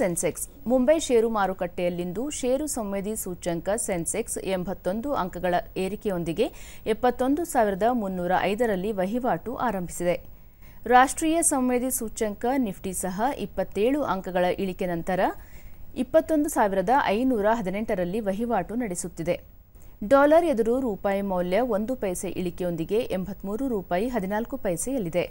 ಸೆನ್ಸೆಕ್ಸ್ ಮುಂಬೈ ಷೇರು ಮಾರುಕಟ್ಟೆಯಲ್ಲಿಂದು ಷೇರು ಸಂವೇದಿ ಸೂಚ್ಯಂಕ ಸೆನ್ಸೆಕ್ಸ್ ಎಂಬತ್ತೊಂದು ಅಂಕಗಳ ಏರಿಕೆಯೊಂದಿಗೆ ಎಪ್ಪತ್ತೊಂದು ಸಾವಿರದ ಮುನ್ನೂರ ಐದರಲ್ಲಿ ವಹಿವಾಟು ಆರಂಭಿಸಿದೆ ರಾಷ್ಟ್ರೀಯ ಸಂವೇದಿ ಸೂಚ್ಯಂಕ ನಿಫ್ಟಿ ಸಹ ಇಪ್ಪತ್ತೇಳು ಅಂಕಗಳ ಇಳಿಕೆ ನಂತರ ಇಪ್ಪತ್ತೊಂದು ಸಾವಿರದ ಐನೂರ ಹದಿನೆಂಟರಲ್ಲಿ ವಹಿವಾಟು ನಡೆಸುತ್ತಿದೆ ಡಾಲರ್ ಎದುರು ರೂಪಾಯಿ ಮೌಲ್ಯ ಒಂದು ಪೈಸೆ ಇಳಿಕೆಯೊಂದಿಗೆ ಎಂಬತ್ಮೂರು ರೂಪಾಯಿ ಹದಿನಾಲ್ಕು ಪೈಸೆಯಲ್ಲಿದೆ